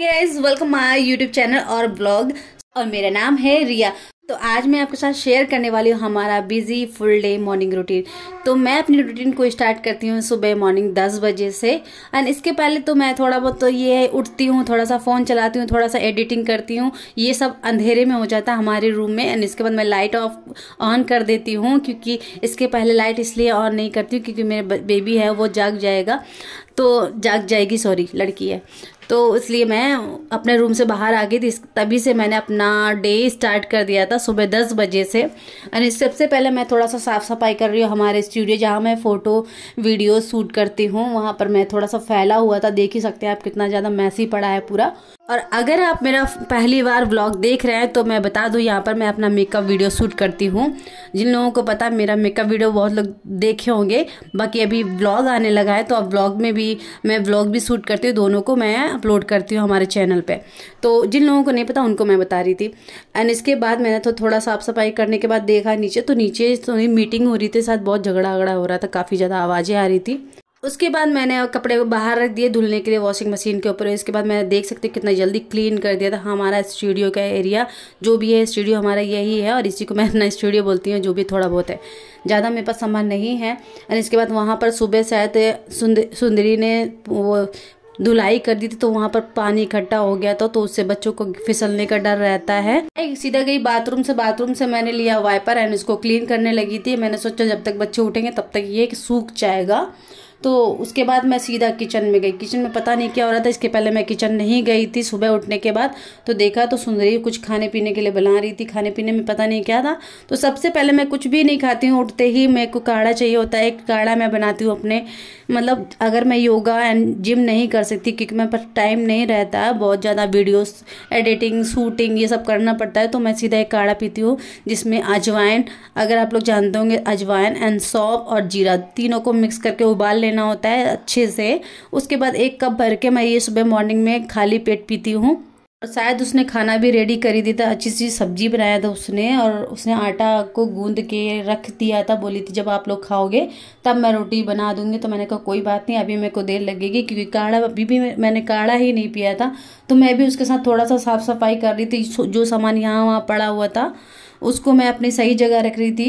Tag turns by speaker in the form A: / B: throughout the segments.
A: Guys welcome my YouTube channel और blog और मेरा नाम है रिया तो आज मैं आपके साथ शेयर करने वाली हूँ हमारा busy full day morning routine तो मैं अपनी रूटीन को स्टार्ट करती हूँ सुबह मॉर्निंग 10 बजे से एंड इसके पहले तो मैं थोड़ा बहुत तो ये है उठती हूँ थोड़ा सा फ़ोन चलाती हूँ थोड़ा सा एडिटिंग करती हूँ ये सब अंधेरे में हो जाता है हमारे रूम में एंड इसके बाद मैं लाइट ऑफ ऑन कर देती हूँ क्योंकि इसके पहले लाइट इसलिए ऑन नहीं करती हूँ क्योंकि मेरा बेबी है वो जाग जाएगा तो जाग जाएगी सॉरी लड़की है तो इसलिए मैं अपने रूम से बाहर आ गई थी तभी से मैंने अपना डे स्टार्ट कर दिया था सुबह दस बजे से और सबसे पहले मैं थोड़ा सा साफ़ सफाई कर रही हूँ हमारे स्टूडियो जहाँ मैं फ़ोटो वीडियो शूट करती हूँ वहाँ पर मैं थोड़ा सा फैला हुआ था देख ही सकते हैं आप कितना ज़्यादा मैसी पड़ा है पूरा और अगर आप मेरा पहली बार व्लॉग देख रहे हैं तो मैं बता दूं यहाँ पर मैं अपना मेकअप वीडियो शूट करती हूँ जिन लोगों को पता मेरा मेकअप वीडियो बहुत लोग देखे होंगे बाकी अभी व्लॉग आने लगा है तो अब व्लॉग में भी मैं व्लॉग भी शूट करती हूँ दोनों को मैं अपलोड करती हूँ हमारे चैनल पर तो जिन लोगों को नहीं पता उनको मैं बता रही थी एंड इसके बाद मैंने तो थोड़ा साफ़ सफाई करने के बाद देखा नीचे तो नीचे थोड़ी तो मीटिंग हो रही थी साथ बहुत झगड़ा झगड़ा हो रहा था काफ़ी ज़्यादा आवाज़ें आ रही थी उसके बाद मैंने कपड़े बाहर रख दिए धुलने के लिए वॉशिंग मशीन के ऊपर इसके बाद मैंने देख सकते कितना जल्दी क्लीन कर दिया था हमारा स्टूडियो का एरिया जो भी है स्टूडियो हमारा यही है और इसी को मैं अपना स्टूडियो बोलती हूँ जो भी थोड़ा बहुत है ज़्यादा मेरे पास सामान नहीं है और इसके बाद वहाँ पर सुबह शायद सुंदर सुंदरी ने वो धुलाई कर दी थी तो वहाँ पर पानी इकट्ठा हो गया था तो उससे बच्चों को फिसलने का डर रहता है सीधा गई बाथरूम से बाथरूम से मैंने लिया वाइपर एंड उसको क्लीन करने लगी थी मैंने सोचा जब तक बच्चे उठेंगे तब तक ये सूख जाएगा तो उसके बाद मैं सीधा किचन में गई किचन में पता नहीं क्या हो रहा था इसके पहले मैं किचन नहीं गई थी सुबह उठने के बाद तो देखा तो सुंदरी कुछ खाने पीने के लिए बना रही थी खाने पीने में पता नहीं क्या था तो सबसे पहले मैं कुछ भी नहीं खाती हूँ उठते ही मेरे को काढ़ा चाहिए होता है एक काढ़ा मैं बनाती हूँ अपने मतलब अगर मैं योगा एंड जिम नहीं कर सकती क्योंकि मेरे पास टाइम नहीं रहता है बहुत ज़्यादा वीडियोस एडिटिंग शूटिंग ये सब करना पड़ता है तो मैं सीधा एक काढ़ा पीती हूँ जिसमें अजवाइन अगर आप लोग जानते होंगे अजवाइन एंड सौंप और जीरा तीनों को मिक्स करके उबाल लेना लेना होता है अच्छे से उसके बाद एक कप भर के मैं ये सुबह मॉर्निंग में खाली पेट पीती हूँ और शायद उसने खाना भी रेडी करी दी दिया था अच्छी सी सब्जी बनाया था उसने और उसने आटा को गूंद के रख दिया था बोली थी जब आप लोग खाओगे तब मैं रोटी बना दूंगी तो मैंने कहा कोई बात नहीं अभी मेरे को देर लगेगी क्योंकि काढ़ा अभी भी मैंने काढ़ा ही नहीं पिया था तो मैं भी उसके साथ थोड़ा सा साफ़ सफाई कर रही थी जो सामान यहाँ वहाँ पड़ा हुआ था उसको मैं अपनी सही जगह रख रही थी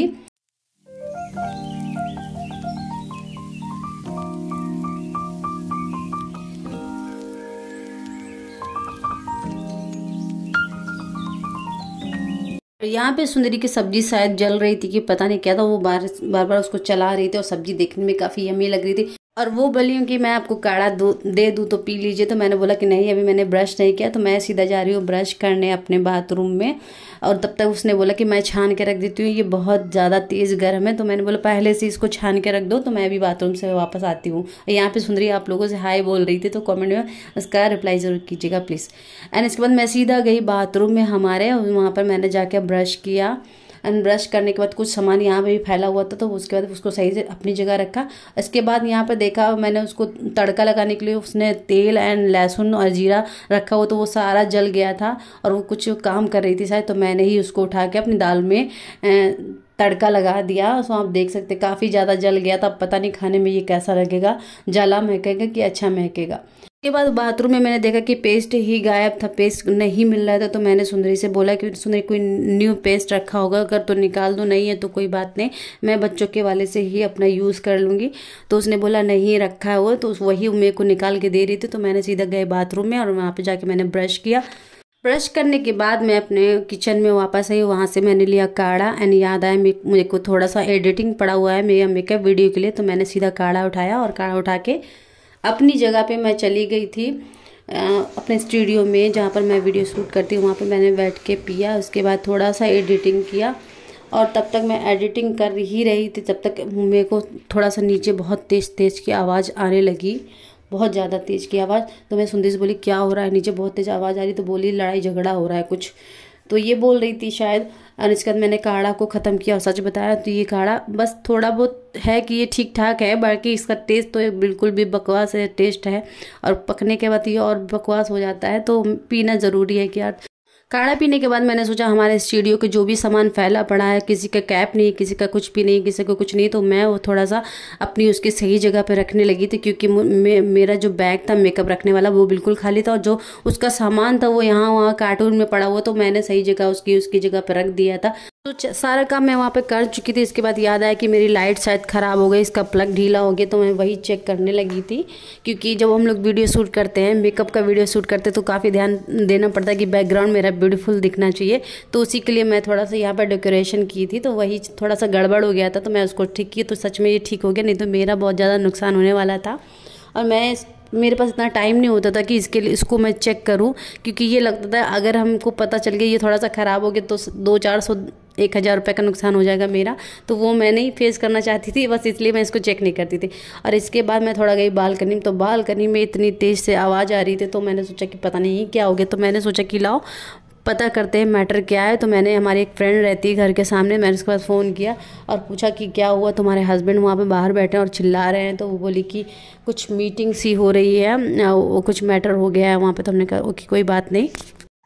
A: यहाँ पे सुंदरी की सब्जी शायद जल रही थी कि पता नहीं क्या था वो बार बार बार उसको चला रही थी और सब्जी देखने में काफ़ी यमी लग रही थी और वो बोली कि मैं आपको काढ़ा दो दे दूँ तो पी लीजिए तो मैंने बोला कि नहीं अभी मैंने ब्रश नहीं किया तो मैं सीधा जा रही हूँ ब्रश करने अपने बाथरूम में और तब तक उसने बोला कि मैं छान के रख देती हूँ ये बहुत ज़्यादा तेज़ गर्म है तो मैंने बोला पहले से इसको छान के रख दो तो मैं अभी बाथरूम से वापस आती हूँ यहाँ पर सुन रही आप लोगों से हाई बोल रही थी तो कॉमेंट में उसका रिप्लाई ज़रूर कीजिएगा प्लीज़ एंड इसके बाद मैं सीधा गई बाथरूम में हमारे वहाँ पर मैंने जाके ब्रश किया एंड ब्रश करने के बाद कुछ सामान यहाँ पे भी फैला हुआ था तो उसके बाद उसको सही से अपनी जगह रखा इसके बाद यहाँ पर देखा मैंने उसको तड़का लगाने के लिए उसने तेल एंड लहसुन और जीरा रखा हुआ तो वो सारा जल गया था और वो कुछ काम कर रही थी शायद तो मैंने ही उसको उठा के अपनी दाल में तड़का लगा दिया सो आप देख सकते काफ़ी ज़्यादा जल गया था पता नहीं खाने में ये कैसा लगेगा जला महकेगा कि अच्छा महकेगा उसके बाद बाथरूम में मैंने देखा कि पेस्ट ही गायब था पेस्ट नहीं मिल रहा था तो मैंने सुंदरी से बोला कि सुंदरी कोई न्यू पेस्ट रखा होगा अगर तो निकाल दो नहीं है तो कोई बात नहीं मैं बच्चों के वाले से ही अपना यूज़ कर लूँगी तो उसने बोला नहीं रखा हुआ तो वही मेरे को निकाल के दे रही थी तो मैंने सीधा गए बाथरूम में और वहाँ पर जाके मैंने ब्रश किया ब्रश करने के बाद मैं अपने किचन में वापस आई वहाँ से मैंने लिया काढ़ा एंड याद आया मेरे को थोड़ा सा एडिटिंग पड़ा हुआ है मेरे मेकअप वीडियो के लिए तो मैंने सीधा काढ़ा उठाया और काढ़ा उठा के अपनी जगह पे मैं चली गई थी अपने स्टूडियो में जहाँ पर मैं वीडियो शूट करती हूँ वहाँ पर मैंने बैठ के पिया उसके बाद थोड़ा सा एडिटिंग किया और तब तक मैं एडिटिंग कर ही रही थी तब तक मेरे को थोड़ा सा नीचे बहुत तेज़ तेज़ की आवाज़ आने लगी बहुत ज़्यादा तेज़ की आवाज़ तो मैं सुंदी से बोली क्या हो रहा है नीचे बहुत तेज़ आवाज़ आ रही तो बोली लड़ाई झगड़ा हो रहा है कुछ तो ये बोल रही थी शायद और इसके बाद मैंने काढ़ा को ख़त्म किया और सच बताया तो ये काढ़ा बस थोड़ा बहुत है कि ये ठीक ठाक है बाकी इसका टेस्ट तो बिल्कुल भी बकवास है टेस्ट है और पकने के बाद ये और बकवास हो जाता है तो पीना ज़रूरी है कि यार काढ़ा पीने के बाद मैंने सोचा हमारे स्टूडियो के जो भी सामान फैला पड़ा है किसी का कैप नहीं किसी का कुछ भी नहीं किसी का कुछ नहीं तो मैं वो थोड़ा सा अपनी उसकी सही जगह पर रखने लगी थी क्योंकि मे, मेरा जो बैग था मेकअप रखने वाला वो बिल्कुल खाली था और जो उसका सामान था वो यहाँ वहाँ कार्टून में पड़ा हुआ तो मैंने सही जगह उसकी उसकी जगह पर रख दिया था तो सारा काम मैं वहाँ पे कर चुकी थी इसके बाद याद आया कि मेरी लाइट शायद ख़राब हो गई इसका प्लग ढीला हो गया तो मैं वही चेक करने लगी थी क्योंकि जब हम लोग वीडियो शूट करते हैं मेकअप का वीडियो शूट करते हैं तो काफ़ी ध्यान देना पड़ता है कि बैकग्राउंड मेरा ब्यूटीफुल दिखना चाहिए तो उसी के लिए मैं थोड़ा सा यहाँ पर डेकोरेशन की थी तो वही थोड़ा सा गड़बड़ हो गया था तो मैं उसको ठीक किया तो सच में ये ठीक हो गया नहीं तो मेरा बहुत ज़्यादा नुकसान होने वाला था और मैं मेरे पास इतना टाइम नहीं होता था कि इसके लिए इसको मैं चेक करूं क्योंकि ये लगता था अगर हमको पता चल गया ये थोड़ा सा ख़राब हो गया तो दो चार सौ एक हज़ार रुपये का नुकसान हो जाएगा मेरा तो वो मैं नहीं फेस करना चाहती थी बस इसलिए मैं इसको चेक नहीं करती थी और इसके बाद मैं थोड़ा गई बालकनी में तो बालकनी में इतनी तेज़ से आवाज़ आ रही थी तो मैंने सोचा कि पता नहीं क्या हो गया तो मैंने सोचा कि लाओ पता करते हैं मैटर क्या है तो मैंने हमारी एक फ्रेंड रहती है घर के सामने मैंने उसके पास फ़ोन किया और पूछा कि क्या हुआ तुम्हारे हस्बैंड वहाँ पे बाहर बैठे हैं और चिल्ला रहे हैं तो वो बोली कि कुछ मीटिंग सी हो रही है वो कुछ मैटर हो गया है वहाँ पे तो हमने कहा कि कोई बात नहीं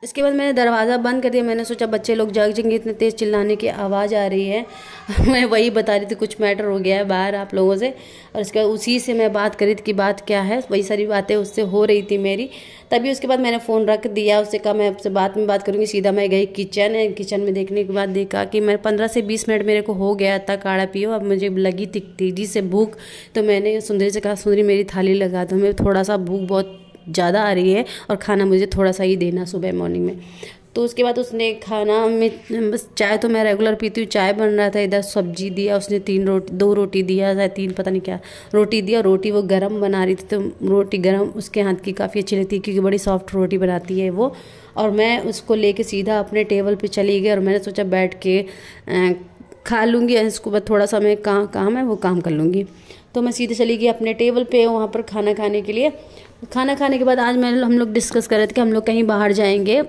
A: इसके बाद मैंने दरवाज़ा बंद कर दिया मैंने सोचा बच्चे लोग जाग जाएंगे इतने तेज़ चिल्लाने की आवाज़ आ रही है मैं वही बता रही थी कुछ मैटर हो गया है बाहर आप लोगों से और उसके बाद उसी से मैं बात करी थी कि बात क्या है वही सारी बातें उससे हो रही थी मेरी तभी उसके बाद मैंने फ़ोन रख दिया उससे कहा मैं आपसे बात में बात करूँगी सीधा मैं गई किचन है किचन में देखने के बाद देखा कि मैं पंद्रह से बीस मिनट मेरे को हो गया था काढ़ा पियो अब मुझे लगी तेजी से भूख तो मैंने सुंदरी से कहा सुंदरी मेरी थाली लगा दो मैं थोड़ा सा भूख बहुत ज़्यादा आ रही है और खाना मुझे थोड़ा सा ही देना सुबह मॉर्निंग में तो उसके बाद उसने खाना में बस चाय तो मैं रेगुलर पीती हूँ चाय बन रहा था इधर सब्जी दिया उसने तीन रोटी दो रोटी दिया या तीन पता नहीं क्या रोटी दिया रोटी वो गरम बना रही थी तो रोटी गरम उसके हाथ की काफ़ी अच्छी लगती है क्योंकि बड़ी सॉफ्ट रोटी बनाती है वो और मैं उसको लेके सीधा अपने टेबल पे चली गई और मैंने सोचा बैठ के खा लूँगी इसको बस थोड़ा सा मैं कहाँ काम है वो काम कर लूँगी तो मैं सीधे चली गई अपने टेबल पे वहाँ पर खाना खाने के लिए खाना खाने के बाद आज मैं हम लोग डिस्कस कर रहे थे कि हम लोग कहीं बाहर जाएंगे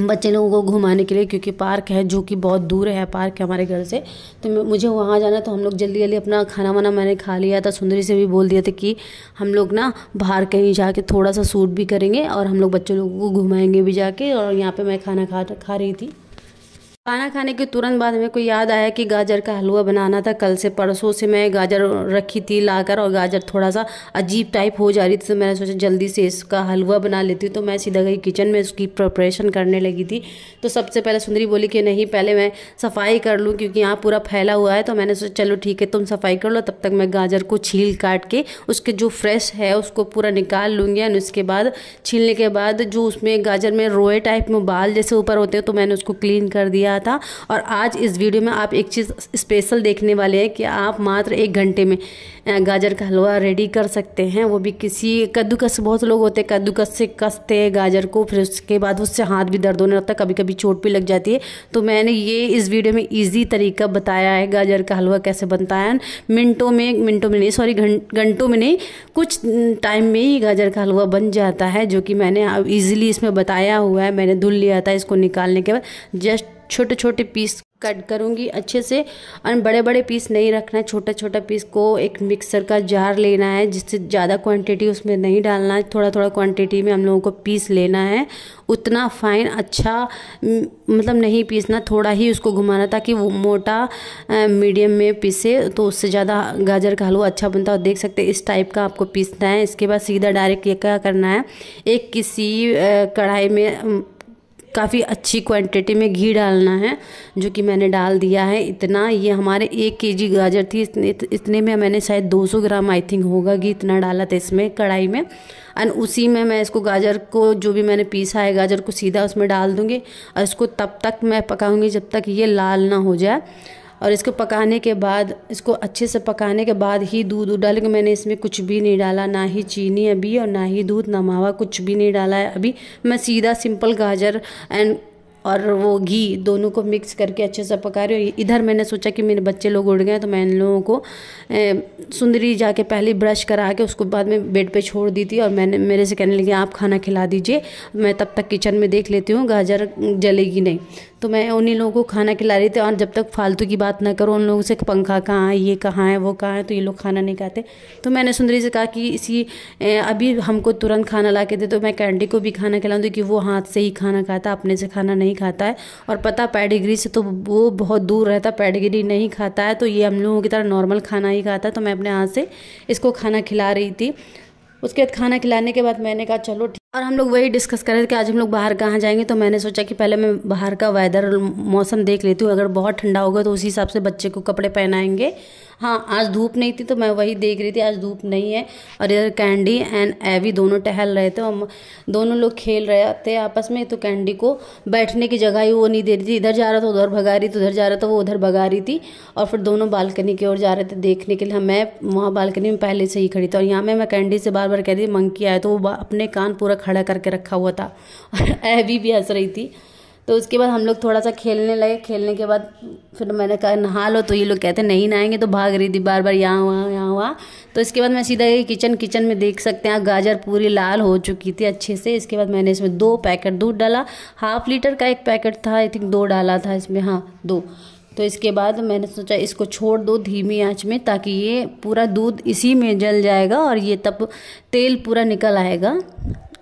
A: बच्चे लोगों को घुमाने के लिए क्योंकि पार्क है जो कि बहुत दूर है पार्क है हमारे घर से तो मुझे वहाँ जाना तो हम लोग जल्दी जल्दी अपना खाना वाना मैंने खा लिया था सुंदरी से भी बोल दिया था कि हम लोग ना बाहर कहीं जाके थोड़ा सा सूट भी करेंगे और हम लोग बच्चों लोगों को घुमाएंगे भी जाके और यहाँ पे मैं खाना खा खा रही थी खाना खाने के तुरंत बाद मेरे को याद आया कि गाजर का हलवा बनाना था कल से परसों से मैं गाजर रखी थी लाकर और गाजर थोड़ा सा अजीब टाइप हो जा रही थी तो मैंने सोचा जल्दी से इसका हलवा बना लेती हूँ तो मैं सीधा गई किचन में उसकी प्रिपरेशन करने लगी थी तो सबसे पहले सुंदरी बोली कि नहीं पहले मैं सफाई कर लूँ क्योंकि यहाँ पूरा फैला हुआ है तो मैंने सोचा चलो ठीक है तुम सफाई कर लो तब तक मैं गाजर को छील काट के उसके जो फ्रेश है उसको पूरा निकाल लूँगी एंड उसके बाद छीलने के बाद जो उसमें गाजर में रोए टाइप में बाल जैसे ऊपर होते हैं तो मैंने उसको क्लीन कर दिया गया था और आज इस वीडियो में आप एक चीज़ स्पेशल देखने वाले हैं कि आप मात्र एक घंटे में गाजर का हलवा रेडी कर सकते हैं वो भी किसी कद्दूकस बहुत लोग होते हैं कद्दूकस से कसते हैं गाजर को फिर उसके बाद उससे हाथ भी दर्द होने लगता है कभी कभी चोट भी लग जाती है तो मैंने ये इस वीडियो में ईजी तरीका बताया है गाजर का हलवा कैसे बनता है मिनटों में मिनटों में नहीं सॉरी घंटों में नहीं कुछ टाइम में ही गाजर का हलवा बन जाता है जो कि मैंने अब ईजिली इसमें बताया हुआ है मैंने धुल लिया था इसको निकालने के बाद जस्ट छोटे छोटे पीस कट करूँगी अच्छे से और बड़े बड़े पीस नहीं रखना है छोटा छोटा पीस को एक मिक्सर का जार लेना है जिससे ज़्यादा क्वांटिटी उसमें नहीं डालना है थोड़ा थोड़ा क्वांटिटी में हम लोगों को पीस लेना है उतना फाइन अच्छा मतलब नहीं पीसना थोड़ा ही उसको घुमाना ताकि वो मोटा मीडियम में पीसे तो उससे ज़्यादा गाजर का हलवा अच्छा बनता है और देख सकते इस टाइप का आपको पीसना है इसके बाद सीधा डायरेक्ट ये क्या करना है एक किसी कढ़ाई में काफ़ी अच्छी क्वांटिटी में घी डालना है जो कि मैंने डाल दिया है इतना ये हमारे एक जी गाजर थी इतने इतने में मैंने शायद 200 ग्राम आई थिंक होगा घी इतना डाला था इसमें कढ़ाई में एंड उसी में मैं इसको गाजर को जो भी मैंने पीसा है गाजर को सीधा उसमें डाल दूँगी और इसको तब तक मैं पकाऊँगी जब तक ये लाल ना हो जाए और इसको पकाने के बाद इसको अच्छे से पकाने के बाद ही दूध उध डाल के मैंने इसमें कुछ भी नहीं डाला ना ही चीनी अभी और ना ही दूध ना मावा कुछ भी नहीं डाला है अभी मैं सीधा सिंपल गाजर एंड और वो घी दोनों को मिक्स करके अच्छे से पका रही हूँ इधर मैंने सोचा कि मेरे बच्चे लोग उड़ गए तो मैं इन लोगों को सुंदरी जाके पहले ब्रश करा के उसको बाद में बेड पे छोड़ दी थी और मैंने मेरे से कहने लगी आप खाना खिला दीजिए मैं तब तक किचन में देख लेती हूँ गाजर जलेगी नहीं तो मैं उन्हीं लोगों को खाना खिला रही थी और जब तक फालतू की बात ना करो उन लोगों से पंखा कहाँ है ये कहाँ है वो कहाँ है तो ये लोग खाना नहीं खाते तो मैंने सुंदरी से कहा कि इसी अभी हमको तुरंत खाना ला के दे तो मैं कैंडी को भी खाना खिलाऊँ क्योंकि वो हाथ से ही खाना खाता अपने से खाना नहीं खाता है और पता पैडिगरी से तो वो बहुत दूर रहता पैडिगरी नहीं खाता है तो ये हम लोगों की तरह नॉर्मल खाना ही खाता है तो मैं अपने हाथ से इसको खाना खिला रही थी उसके बाद खाना खिलाने के बाद मैंने कहा चलो और हम लोग वही डिस्कस कर रहे थे कि आज हम लोग बाहर कहाँ जाएंगे तो मैंने सोचा कि पहले मैं बाहर का वेदर मौसम देख लेती हूँ अगर बहुत ठंडा होगा तो उसी हिसाब से बच्चे को कपड़े पहनाएंगे हाँ आज धूप नहीं थी तो मैं वही देख रही थी आज धूप नहीं है और इधर कैंडी एंड एवी दोनों टहल रहे थे हम दोनों लोग खेल रहे थे आपस में तो कैंडी को बैठने की जगह ही वो नहीं दे रही थी इधर जा रहा था उधर भगा रही थी उधर जा रहा था वो उधर भगा रही थी और फिर दोनों बालकनी की ओर जा रहे थे देखने के लिए हाँ, मैं वहाँ बालकनी में पहले से ही खड़ी थी और यहाँ में मैं कैंडी से बार बार कह रही थी मंकी आया तो वो अपने कान पूरा खड़ा करके रखा हुआ था और ऐबी भी हंस रही थी तो उसके बाद हम लोग थोड़ा सा खेलने लगे खेलने के बाद फिर मैंने कहा नहा लो तो ये लोग कहते नहीं नहाएंगे तो भाग रही थी बार बार यहाँ हुआ यहाँ हुआ तो इसके बाद मैं सीधा गई किचन किचन में देख सकते हैं गाजर पूरी लाल हो चुकी थी अच्छे से इसके बाद मैंने इसमें दो पैकेट दूध डाला हाफ लीटर का एक पैकेट था आई थिंक दो डाला था इसमें हाँ दो तो इसके बाद मैंने सोचा इसको छोड़ दो धीमी आंच में ताकि ये पूरा दूध इसी में जल जाएगा और ये तब तेल पूरा निकल आएगा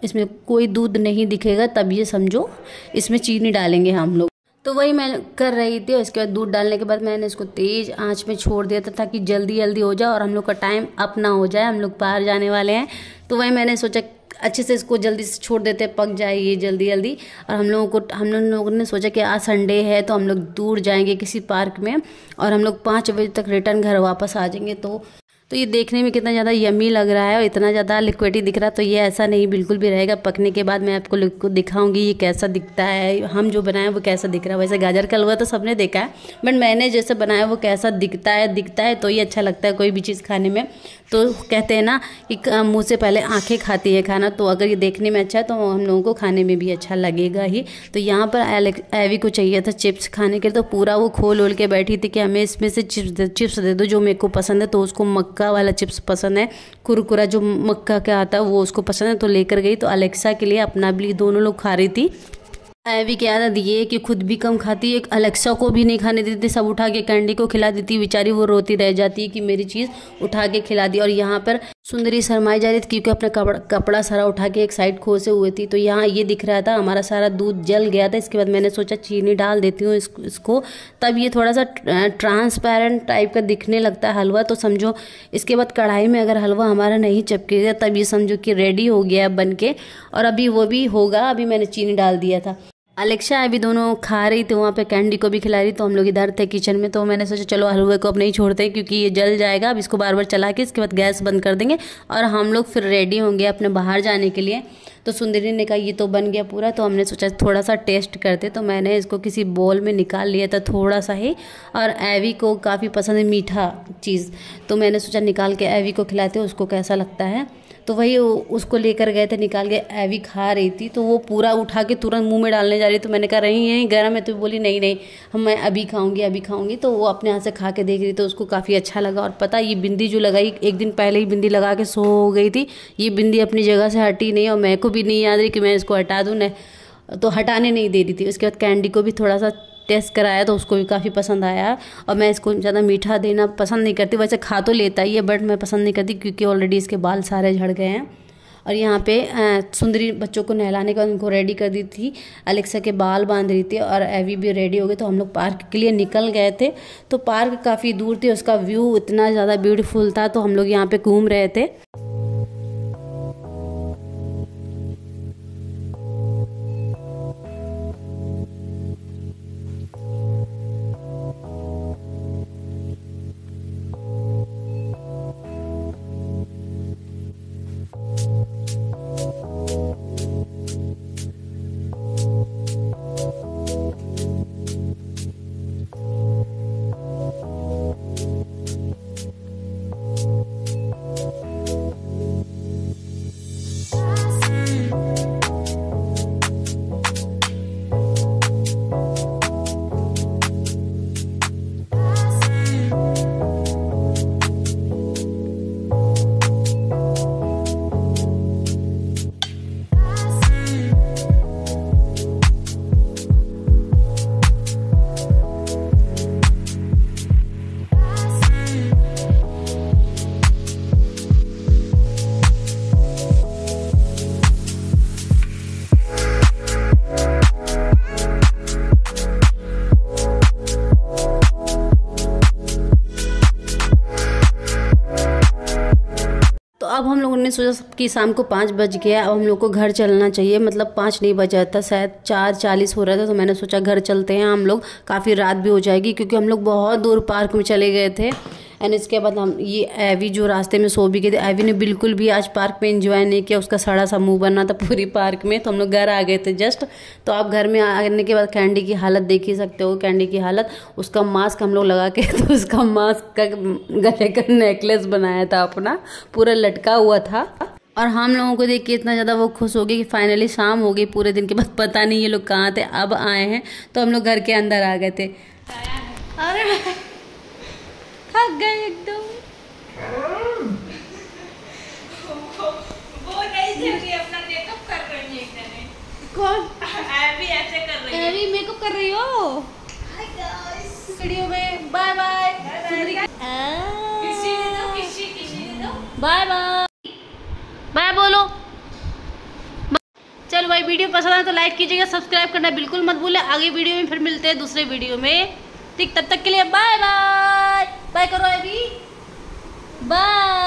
A: इसमें कोई दूध नहीं दिखेगा तब ये समझो इसमें चीनी डालेंगे हम लोग तो वही मैं कर रही थी और इसके बाद दूध डालने के बाद मैंने इसको तेज़ आंच में छोड़ दिया था ताकि जल्दी जल्दी हो जाए और हम लोग का टाइम अपना हो जाए हम लोग बाहर जाने वाले हैं तो वही मैंने सोचा अच्छे से इसको जल्दी से छोड़ देते हैं पक जाए ये जल्दी जल्दी और हम लोगों को हम लोगों ने सोचा कि आज संडे है तो हम लोग दूर जाएंगे किसी पार्क में और हम लोग पाँच बजे तक रिटर्न घर वापस आ जाएंगे तो तो ये देखने में कितना ज़्यादा यमी लग रहा है और इतना ज़्यादा लिक्विडी दिख रहा है तो ये ऐसा नहीं बिल्कुल भी रहेगा पकने के बाद मैं आपको दिखाऊंगी ये कैसा दिखता है हम जो बनाए वो कैसा दिख रहा है वैसे गाजर का हलवा तो सबने देखा है बट मैंने जैसे बनाया वो कैसा दिखता है दिखता है तो ये अच्छा लगता है कोई भी चीज़ खाने में तो कहते हैं ना कि मुँह से पहले आँखें खाती है खाना तो अगर ये देखने में अच्छा है तो हम लोगों को खाने में भी अच्छा लगेगा ही तो यहाँ पर एवी को चाहिए था चिप्स खाने के लिए तो पूरा वो खोल ओल के बैठी थी कि हमें इसमें से चिप्स चिप्स दे दो जो मेरे को पसंद है तो उसको मक मक्का वाला चिप्स पसंद है कुरकुरा जो मक्का का आता है वो उसको पसंद है तो लेकर गई तो अलेक्सा के लिए अपना भी दोनों लोग खा रही थी भी क्या आदत ये कि खुद भी कम खाती है अलेक्सा को भी नहीं खाने देती सब उठा के कैंडी को खिला देती बेचारी वो रोती रह जाती है कि मेरी चीज़ उठा के खिला दी और यहाँ पर सुंदरी शरमाई जा रही थी क्योंकि अपना कपड़ा कपड़ा सारा उठा के एक साइड खोसे हुए थी तो यहाँ ये दिख रहा था हमारा सारा दूध जल गया था इसके बाद मैंने सोचा चीनी डाल देती हूँ इसको, इसको तब ये थोड़ा सा ट्रांसपेरेंट टाइप का दिखने लगता है हलवा तो समझो इसके बाद कढ़ाई में अगर हलवा हमारा नहीं चपकेगा तब ये समझो कि रेडी हो गया बन के और अभी वो भी होगा अभी मैंने चीनी डाल दिया था अलेक्सा अभी दोनों खा रही थी वहाँ पे कैंडी को भी खिला रही तो हम लोग इधर थे किचन में तो मैंने सोचा चलो हलवे को अब नहीं छोड़ते क्योंकि ये जल जाएगा अब इसको बार बार चला के इसके बाद गैस बंद कर देंगे और हम लोग फिर रेडी होंगे अपने बाहर जाने के लिए तो सुंदरी ने कहा ये तो बन गया पूरा तो हमने सोचा थोड़ा सा टेस्ट करते तो मैंने इसको किसी बॉल में निकाल लिया था थोड़ा सा ही और एवी को काफ़ी पसंद है मीठा चीज़ तो मैंने सोचा निकाल के एवी को खिलाते उसको कैसा लगता है तो वही उसको लेकर गए थे निकाल के एवी खा रही थी तो वो पूरा उठा के तुरंत मुंह में डालने जा रही तो मैंने कहा रही यहीं गर्म है तो बोली नहीं नहीं हम मैं अभी खाऊंगी अभी खाऊंगी तो वो अपने हाथ से खा के देख रही तो उसको काफ़ी अच्छा लगा और पता ये बिंदी जो लगाई एक दिन पहले ही बिंदी लगा के सो हो गई थी ये बिंदी अपनी जगह से हटी नहीं और मैं को भी नहीं याद रही कि मैं इसको हटा दूँ न तो हटाने नहीं दे रही थी उसके बाद कैंडी को भी थोड़ा सा टेस्ट कराया तो उसको भी काफ़ी पसंद आया और मैं इसको ज़्यादा मीठा देना पसंद नहीं करती वैसे खा तो लेता ही है बट मैं पसंद नहीं करती क्योंकि ऑलरेडी इसके बाल सारे झड़ गए हैं और यहाँ पे सुंदरी बच्चों को नहलाने के बाद उनको रेडी कर दी थी अलेक्सा के बाल बांध रही थी और एवी भी रेडी हो गए तो हम लोग पार्क के लिए निकल गए थे तो पार्क काफ़ी दूर थी उसका व्यू इतना ज़्यादा ब्यूटीफुल था तो हम लोग यहाँ पे घूम रहे थे मैंने सोचा कि शाम को पाँच बज गया अब हम लोग को घर चलना चाहिए मतलब पाँच नहीं बजा था शायद चार चालीस हो रहा था तो मैंने सोचा घर चलते हैं हम लोग काफ़ी रात भी हो जाएगी क्योंकि हम लोग बहुत दूर पार्क में चले गए थे एंड इसके बाद हम ये एवी जो रास्ते में सो भी गए थे एवी ने बिल्कुल भी आज पार्क में इंजॉय नहीं किया उसका सड़ा सा मुँह बना था पूरी पार्क में तो हम लोग घर आ गए थे जस्ट तो आप घर में आने के बाद कैंडी की हालत देख ही सकते हो कैंडी की हालत उसका मास्क हम लोग लगा के तो उसका मास्क का गले का नेकलेस बनाया था अपना पूरा लटका हुआ था और हम लोगों को देख के इतना ज़्यादा वो खुश हो गई कि फाइनली शाम हो गई पूरे दिन के बाद पता नहीं ये लोग कहाँ थे अब आए हैं तो हम लोग घर के अंदर आ गए थे अरे थक गए एकदम कर रही वीडियो में bye bye bye bye bye बोलो चलो भाई वीडियो पसंद आए तो लाइक कीजिएगा सब्सक्राइब करना बिल्कुल मत भूलें आगे वीडियो में फिर मिलते हैं दूसरे वीडियो में ठीक तब तक के लिए bye bye Bye, Koro Bye.